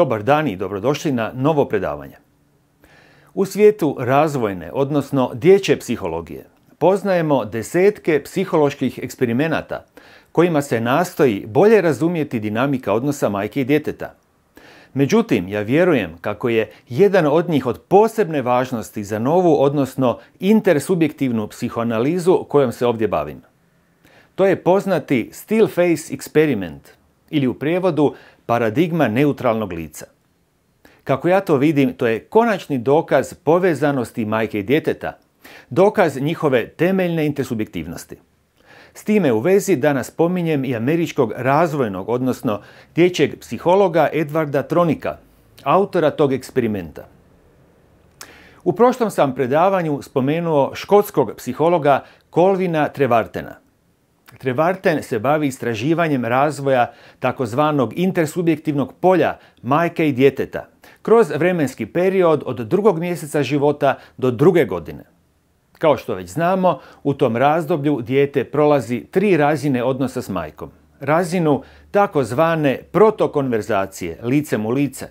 Dobar dan i dobrodošli na novo predavanje. U svijetu razvojne, odnosno dječje psihologije, poznajemo desetke psiholoških eksperimenata kojima se nastoji bolje razumjeti dinamika odnosa majke i djeteta. Međutim, ja vjerujem kako je jedan od njih od posebne važnosti za novu, odnosno intersubjektivnu psihoanalizu kojom se ovdje bavim. To je poznati still face experiment ili u prijevodu paradigma neutralnog lica. Kako ja to vidim, to je konačni dokaz povezanosti majke i djeteta, dokaz njihove temeljne intersubjektivnosti. S time u vezi danas spominjem i američkog razvojnog, odnosno dječjeg psihologa Edvarda Tronika, autora tog eksperimenta. U prošlom sam predavanju spomenuo škotskog psihologa Kolvina Trevartena – Trevarten se bavi istraživanjem razvoja takozvanog intersubjektivnog polja majke i djeteta kroz vremenski period od drugog mjeseca života do druge godine. Kao što već znamo, u tom razdoblju dijete prolazi tri razine odnosa s majkom. Razinu takozvane protokonverzacije licem u lice,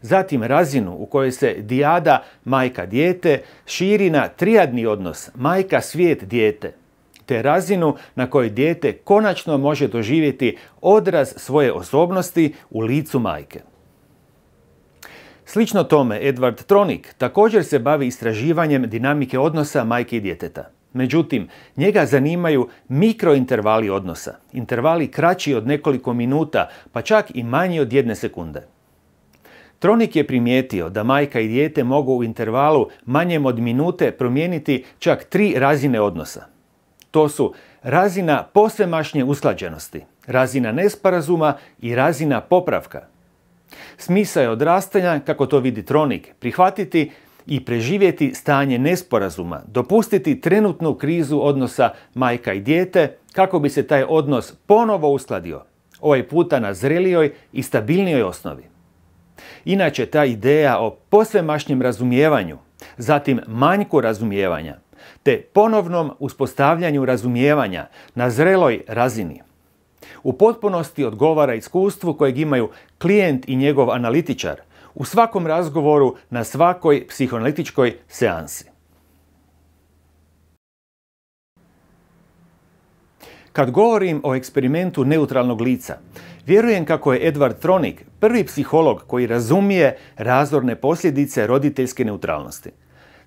zatim razinu u kojoj se dijada majka dijete širi na trijadni odnos majka svijet dijete, te razinu na kojoj dijete konačno može doživjeti odraz svoje osobnosti u licu majke. Slično tome, Edward Tronik također se bavi istraživanjem dinamike odnosa majke i djeteta. Međutim, njega zanimaju mikrointervali odnosa, intervali kraći od nekoliko minuta, pa čak i manji od jedne sekunde. Tronik je primijetio da majka i dijete mogu u intervalu manjem od minute promijeniti čak tri razine odnosa. To su razina posvemašnje usklađenosti, razina nesporazuma i razina popravka. Smisa je odrastanja, kako to vidi Tronik, prihvatiti i preživjeti stanje nesporazuma, dopustiti trenutnu krizu odnosa majka i dijete kako bi se taj odnos ponovo uskladio, ovaj puta na zrelijoj i stabilnijoj osnovi. Inače, ta ideja o posvemašnjem razumijevanju, zatim manjku razumijevanja, te ponovnom uspostavljanju razumijevanja na zreloj razini. U potpunosti odgovara iskustvu kojeg imaju klijent i njegov analitičar u svakom razgovoru na svakoj psihoanalitičkoj seansi. Kad govorim o eksperimentu neutralnog lica, vjerujem kako je Edward Tronik prvi psiholog koji razumije razorne posljedice roditeljske neutralnosti.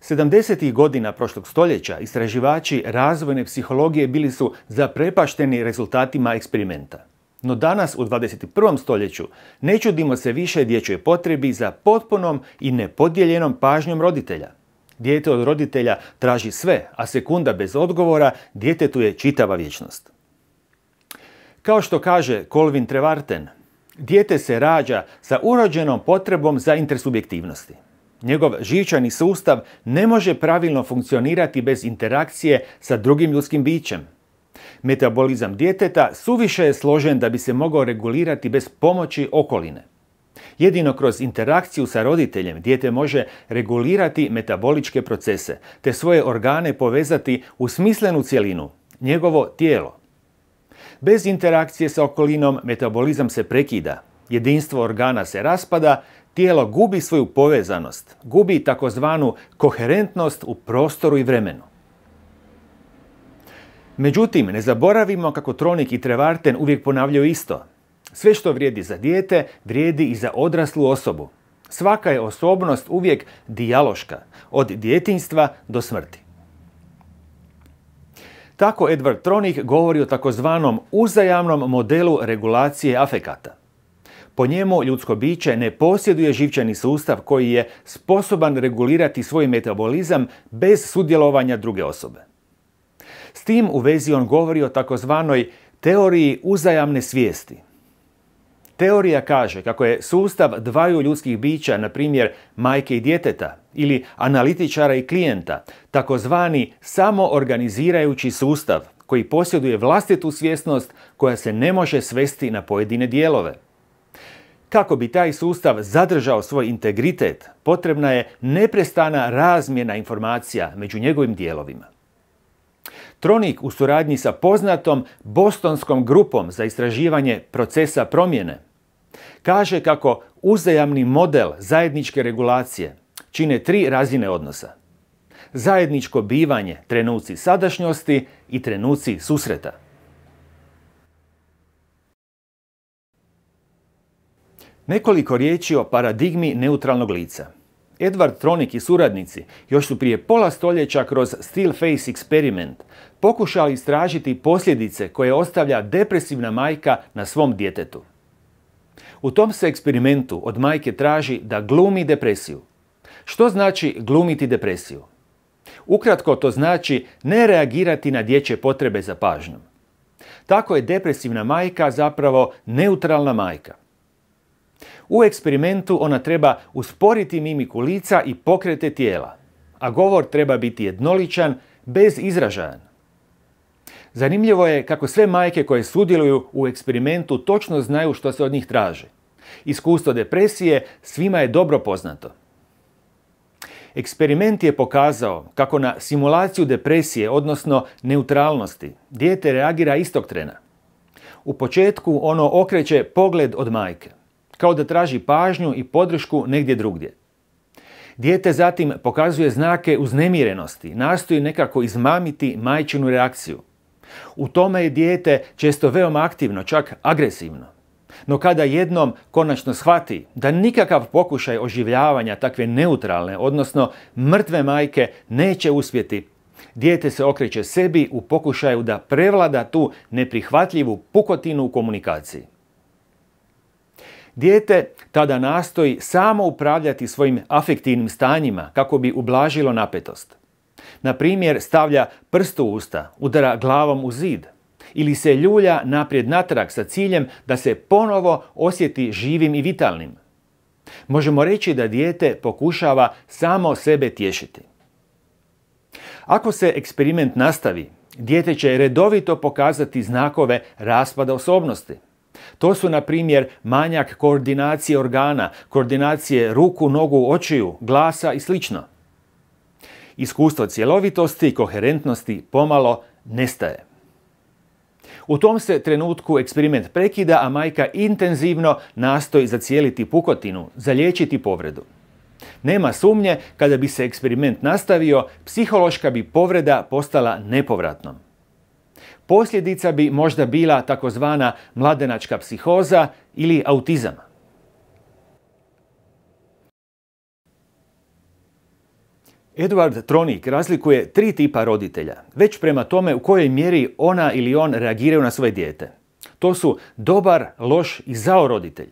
70. godina prošlog stoljeća istraživači razvojne psihologije bili su zaprepašteni rezultatima eksperimenta. No danas u 21. stoljeću ne čudimo se više dječjoj potrebi za potpunom i nepodijeljenom pažnjom roditelja. Dijete od roditelja traži sve, a sekunda bez odgovora djetetu je čitava vječnost. Kao što kaže Kolvin Trevarten, dijete se rađa sa urođenom potrebom za intersubjektivnosti. Njegov živčani sustav ne može pravilno funkcionirati bez interakcije sa drugim ljudskim bićem. Metabolizam djeteta suviše je složen da bi se mogao regulirati bez pomoći okoline. Jedino kroz interakciju sa roditeljem dijete može regulirati metaboličke procese te svoje organe povezati u smislenu cjelinu, njegovo tijelo. Bez interakcije sa okolinom metabolizam se prekida, jedinstvo organa se raspada tijelo gubi svoju povezanost, gubi takozvanu koherentnost u prostoru i vremenu. Međutim, ne zaboravimo kako Tronik i Trevarten uvijek ponavljaju isto. Sve što vrijedi za dijete, vrijedi i za odraslu osobu. Svaka je osobnost uvijek dijaloška, od djetinjstva do smrti. Tako Edward Tronik govori o takozvanom uzajamnom modelu regulacije afekata. Po njemu ljudsko biće ne posjeduje živčani sustav koji je sposoban regulirati svoj metabolizam bez sudjelovanja druge osobe. S tim u vezi on govori o takozvanoj teoriji uzajamne svijesti. Teorija kaže kako je sustav dvaju ljudskih bića, na primjer majke i djeteta, ili analitičara i klijenta, takozvani samoorganizirajući sustav koji posjeduje vlastitu svjesnost koja se ne može svesti na pojedine dijelove. Kako bi taj sustav zadržao svoj integritet, potrebna je neprestana razmjena informacija među njegovim dijelovima. Tronik u suradnji sa poznatom bostonskom grupom za istraživanje procesa promjene kaže kako uzajamni model zajedničke regulacije čine tri razine odnosa. Zajedničko bivanje trenuci sadašnjosti i trenuci susreta. Nekoliko riječi o paradigmi neutralnog lica. Edward Tronik i suradnici još su prije pola stoljeća kroz Steel Face eksperiment pokušali istražiti posljedice koje ostavlja depresivna majka na svom djetetu. U tom se eksperimentu od majke traži da glumi depresiju. Što znači glumiti depresiju? Ukratko to znači ne reagirati na dječje potrebe za pažnjom. Tako je depresivna majka zapravo neutralna majka. U eksperimentu ona treba usporiti mimiku lica i pokrete tijela, a govor treba biti jednoličan, bez izražajan. Zanimljivo je kako sve majke koje sudjeluju u eksperimentu točno znaju što se od njih traži. Iskustvo depresije svima je dobro poznato. Eksperiment je pokazao kako na simulaciju depresije, odnosno neutralnosti, dijete reagira istog trena. U početku ono okreće pogled od majke kao da traži pažnju i podršku negdje drugdje. Dijete zatim pokazuje znake uznemirenosti, nastoji nekako izmamiti majčinu reakciju. U tome je dijete često veoma aktivno, čak agresivno. No kada jednom konačno shvati da nikakav pokušaj oživljavanja takve neutralne, odnosno mrtve majke, neće uspjeti, dijete se okreće sebi u pokušaju da prevlada tu neprihvatljivu pukotinu u komunikaciji. Dijete tada nastoji samo upravljati svojim afektivnim stanjima kako bi ublažilo napetost. Na primjer, stavlja prst u usta, udara glavom u zid ili se ljulja naprijed natrag sa ciljem da se ponovo osjeti živim i vitalnim. Možemo reći da dijete pokušava samo sebe tješiti. Ako se eksperiment nastavi, dijete će redovito pokazati znakove raspada osobnosti. To su, na primjer, manjak koordinacije organa, koordinacije ruku, nogu, očiju, glasa i sl. Iskustvo cjelovitosti i koherentnosti pomalo nestaje. U tom se trenutku eksperiment prekida, a majka intenzivno nastoji zacijeliti pukotinu, zaliječiti povredu. Nema sumnje, kada bi se eksperiment nastavio, psihološka bi povreda postala nepovratnom. Posljedica bi možda bila takozvana mladenačka psihoza ili autizam. Edward Tronik razlikuje tri tipa roditelja, već prema tome u kojoj mjeri ona ili on reagiraju na svoje dijete. To su dobar, loš i zao roditelj.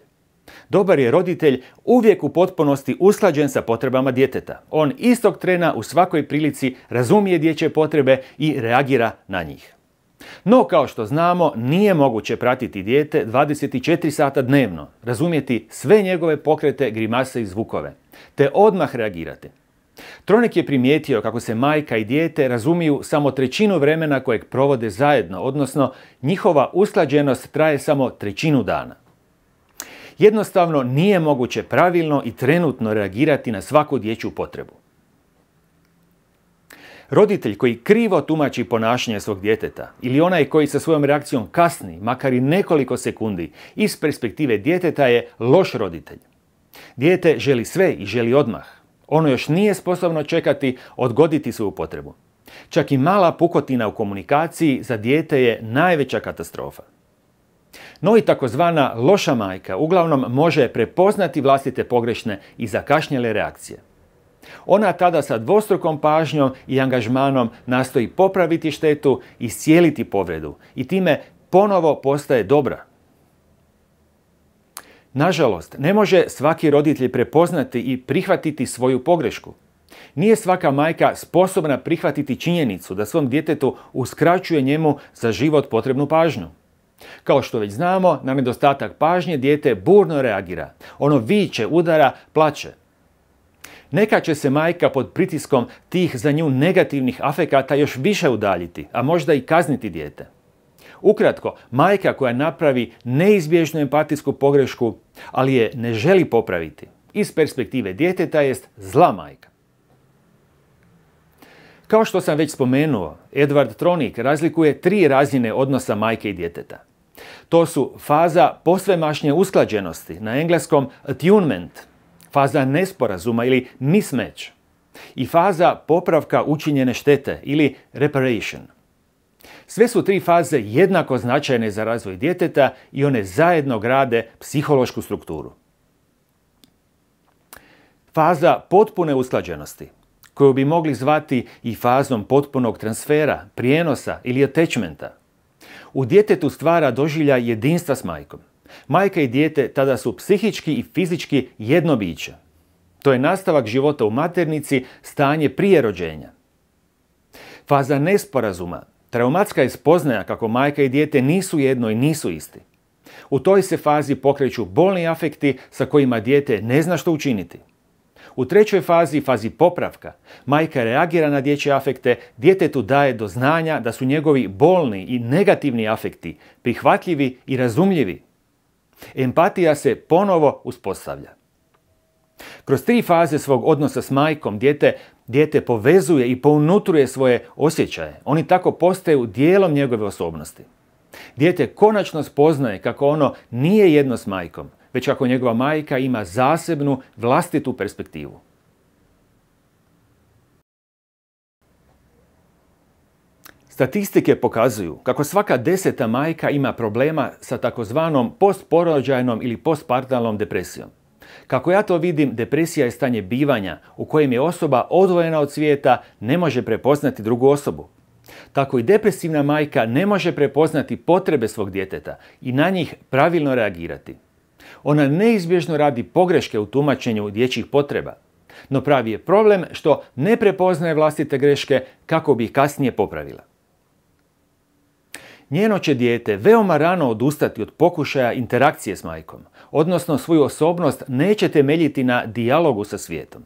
Dobar je roditelj uvijek u potpunosti usklađen sa potrebama djeteta. On istog trena u svakoj prilici razumije dječje potrebe i reagira na njih. No, kao što znamo, nije moguće pratiti dijete 24 sata dnevno, razumjeti sve njegove pokrete, grimase i zvukove, te odmah reagirati. Tronik je primijetio kako se majka i dijete razumiju samo trećinu vremena kojeg provode zajedno, odnosno njihova usklađenost traje samo trećinu dana. Jednostavno nije moguće pravilno i trenutno reagirati na svaku dječju potrebu. Roditelj koji krivo tumači ponašanje svog djeteta ili onaj koji sa svojom reakcijom kasni, makar i nekoliko sekundi, iz perspektive djeteta je loš roditelj. Dijete želi sve i želi odmah. Ono još nije sposobno čekati, odgoditi svoju potrebu. Čak i mala pukotina u komunikaciji za dijete je najveća katastrofa. No i takozvana loša majka uglavnom može prepoznati vlastite pogrešne i zakašnjele reakcije. Ona tada sa dvostrukom pažnjom i angažmanom nastoji popraviti štetu i iscijeliti povredu i time ponovo postaje dobra. Nažalost, ne može svaki roditelj prepoznati i prihvatiti svoju pogrešku. Nije svaka majka sposobna prihvatiti činjenicu da svom djetetu uskraćuje njemu za život potrebnu pažnju. Kao što već znamo, na nedostatak pažnje dijete burno reagira. Ono viće, udara, plače. Neka će se majka pod pritiskom tih za nju negativnih afekata još više udaljiti, a možda i kazniti dijete. Ukratko, majka koja napravi neizbježnu empatijsku pogrešku, ali je ne želi popraviti, iz perspektive djeteta jest zla majka. Kao što sam već spomenuo, Edward Tronik razlikuje tri razine odnosa majke i djeteta. To su faza posvemašnje usklađenosti, na engleskom attunement – faza nesporazuma ili mismatch i faza popravka učinjene štete ili reparation. Sve su tri faze jednako značajne za razvoj djeteta i one zajedno grade psihološku strukturu. Faza potpune usklađenosti, koju bi mogli zvati i fazom potpunog transfera, prijenosa ili attachmenta, u djetetu stvara doživlja jedinstva s majkom. Majka i dijete tada su psihički i fizički jedno biće. To je nastavak života u maternici, stanje prije rođenja. Faza nesporazuma, traumatska je spoznaja kako majka i dijete nisu jedno i nisu isti. U toj se fazi pokreću bolni afekti sa kojima dijete ne zna što učiniti. U trećoj fazi, fazi popravka, majka reagira na dječje afekte, djetetu daje do znanja da su njegovi bolni i negativni afekti prihvatljivi i razumljivi, Empatija se ponovo uspostavlja. Kroz tri faze svog odnosa s majkom dijete, dijete povezuje i pounutruje svoje osjećaje. Oni tako postaju dijelom njegove osobnosti. Dijete konačno spoznaje kako ono nije jedno s majkom, već ako njegova majka ima zasebnu vlastitu perspektivu. Statistike pokazuju kako svaka deseta majka ima problema sa takozvanom postporođajnom ili postpartalnom depresijom. Kako ja to vidim, depresija je stanje bivanja u kojem je osoba odvojena od svijeta, ne može prepoznati drugu osobu. Tako i depresivna majka ne može prepoznati potrebe svog djeteta i na njih pravilno reagirati. Ona neizbježno radi pogreške u tumačenju dječjih potreba, no pravi je problem što ne prepoznaje vlastite greške kako bi ih kasnije popravila. Njeno će dijete veoma rano odustati od pokušaja interakcije s majkom, odnosno svoju osobnost neće temeljiti na dijalogu sa svijetom.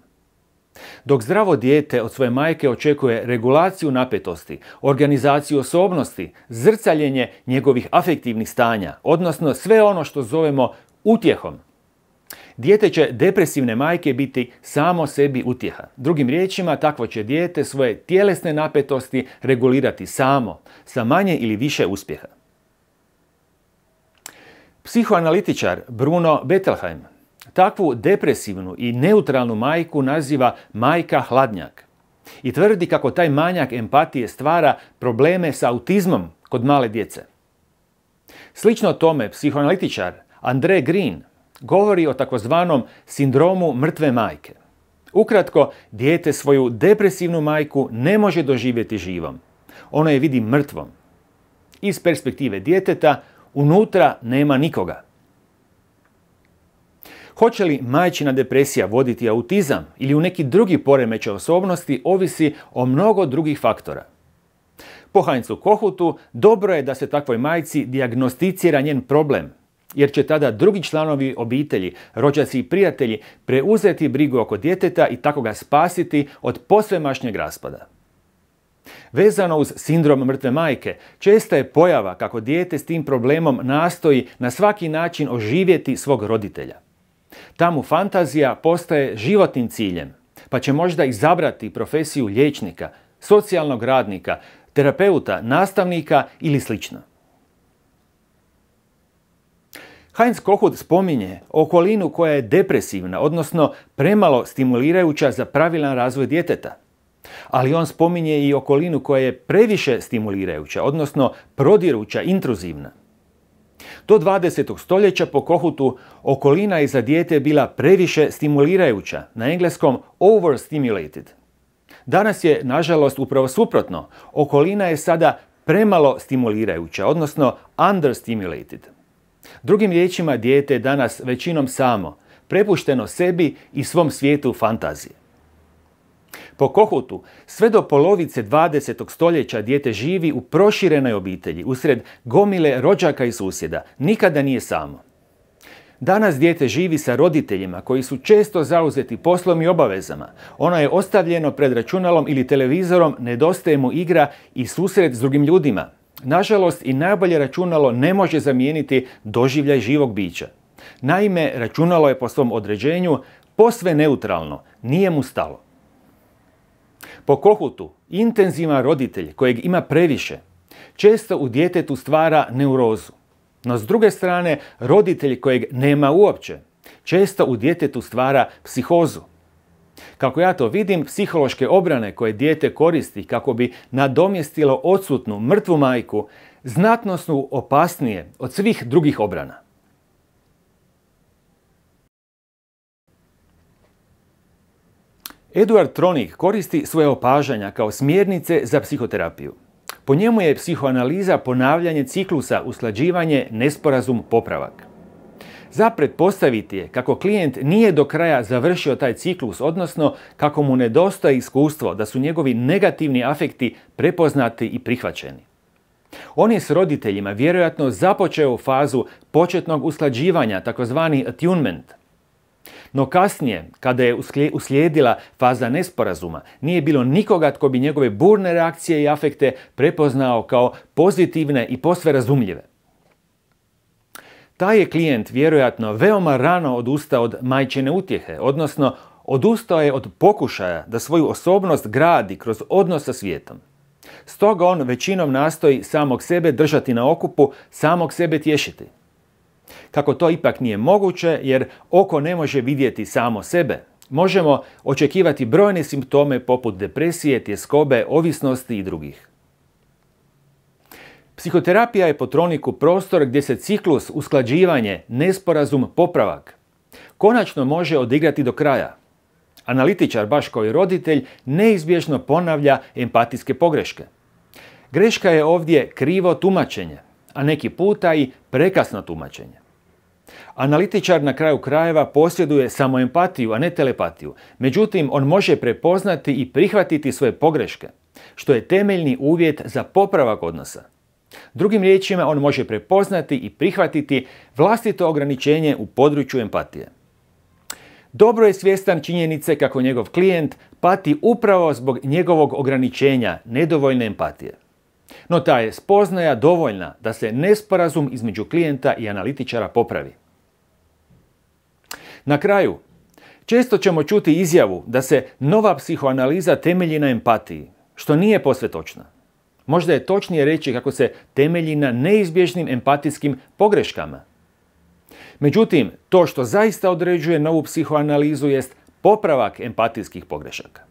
Dok zdravo dijete od svoje majke očekuje regulaciju napetosti, organizaciju osobnosti, zrcaljenje njegovih afektivnih stanja, odnosno sve ono što zovemo utjehom, Dijete će depresivne majke biti samo sebi utjeha. Drugim riječima, takvo će dijete svoje tjelesne napetosti regulirati samo, sa manje ili više uspjeha. Psihoanalitičar Bruno Bettelheim takvu depresivnu i neutralnu majku naziva majka hladnjak i tvrdi kako taj manjak empatije stvara probleme sa autizmom kod male djece. Slično tome psihoanalitičar Andre Green govori o takozvanom sindromu mrtve majke. Ukratko, dijete svoju depresivnu majku ne može doživjeti živom. Ono je vidi mrtvom. Iz perspektive djeteta, unutra nema nikoga. Hoće li majčina depresija voditi autizam ili u neki drugi poremeće osobnosti ovisi o mnogo drugih faktora. Po Heinzu Kohutu dobro je da se takvoj majci dijagnosticira njen problem, jer će tada drugi članovi obitelji, rođaci i prijatelji preuzeti brigu oko djeteta i tako ga spasiti od posvemašnjeg raspada. Vezano uz sindrom mrtve majke, česta je pojava kako dijete s tim problemom nastoji na svaki način oživjeti svog roditelja. Tamu fantazija postaje životnim ciljem, pa će možda izabrati profesiju liječnika, socijalnog radnika, terapeuta, nastavnika ili slično. Heinz Kohut spominje okolinu koja je depresivna, odnosno premalo stimulirajuća za pravilan razvoj djeteta. Ali on spominje i okolinu koja je previše stimulirajuća, odnosno prodiruća, intruzivna. Do 20. stoljeća po Kohutu okolina je za dijete bila previše stimulirajuća, na engleskom overstimulated. Danas je, nažalost, upravo suprotno. Okolina je sada premalo stimulirajuća, odnosno understimulated. Drugim riječima, dijete je danas većinom samo, prepušteno sebi i svom svijetu fantazije. Po kohutu, sve do polovice 20. stoljeća dijete živi u proširenoj obitelji, usred gomile rođaka i susjeda, nikada nije samo. Danas dijete živi sa roditeljima koji su često zauzeti poslom i obavezama. Ono je ostavljeno pred računalom ili televizorom, nedostaje mu igra i susret s drugim ljudima. Nažalost, i najbolje računalo ne može zamijeniti doživljaj živog bića. Naime, računalo je po svom određenju posve neutralno, nije mu stalo. Po kohutu, intenzivan roditelj kojeg ima previše, često u djetetu stvara neurozu. No s druge strane, roditelj kojeg nema uopće, često u djetetu stvara psihozu. Kako ja to vidim, psihološke obrane koje dijete koristi kako bi nadomjestilo odsutnu mrtvu majku znatno su opasnije od svih drugih obrana. Eduard Tronik koristi svoje opažanja kao smjernice za psihoterapiju. Po njemu je psihoanaliza ponavljanje ciklusa, uslađivanje nesporazum, popravak. Za pretpostaviti je kako klijent nije do kraja završio taj ciklus, odnosno kako mu nedostaje iskustvo da su njegovi negativni afekti prepoznati i prihvaćeni. On je s roditeljima vjerojatno započeo fazu početnog usklađivanja, takozvani attunement. No kasnije, kada je uslijedila faza nesporazuma, nije bilo nikoga tko bi njegove burne reakcije i afekte prepoznao kao pozitivne i posve razumljive. Taj je klijent vjerojatno veoma rano odustao od majčine utjehe, odnosno odustao je od pokušaja da svoju osobnost gradi kroz odnos sa svijetom. Stoga on većinom nastoji samog sebe držati na okupu, samog sebe tješiti. Kako to ipak nije moguće jer oko ne može vidjeti samo sebe, možemo očekivati brojne simptome poput depresije, tjeskobe, ovisnosti i drugih. Psihoterapija je po troniku prostor gdje se ciklus, usklađivanje, nesporazum, popravak konačno može odigrati do kraja. Analitičar, baš kao i roditelj, neizbježno ponavlja empatijske pogreške. Greška je ovdje krivo tumačenje, a neki puta i prekasno tumačenje. Analitičar na kraju krajeva posjeduje samo empatiju, a ne telepatiju. Međutim, on može prepoznati i prihvatiti svoje pogreške, što je temeljni uvjet za popravak odnosa. Drugim riječima, on može prepoznati i prihvatiti vlastito ograničenje u području empatije. Dobro je svjestan činjenice kako njegov klijent pati upravo zbog njegovog ograničenja, nedovoljne empatije. No ta je spoznaja dovoljna da se nesporazum između klijenta i analitičara popravi. Na kraju, često ćemo čuti izjavu da se nova psihoanaliza temelji na empatiji, što nije posve Možda je točnije reći kako se temelji na neizbježnim empatijskim pogreškama. Međutim, to što zaista određuje novu psihoanalizu jest popravak empatijskih pogrešaka.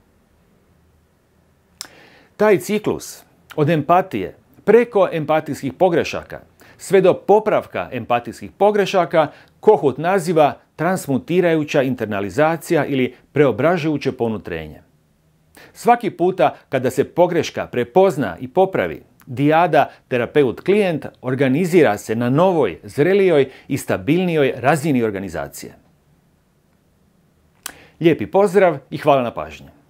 Taj ciklus od empatije preko empatijskih pogrešaka sve do popravka empatijskih pogrešaka Kohut naziva transmutirajuća internalizacija ili preobražujuće ponutrenje. Svaki puta kada se pogreška prepozna i popravi, dijada terapeut-klijent organizira se na novoj, zrelijoj i stabilnijoj razini organizacije. Lijepi pozdrav i hvala na pažnji.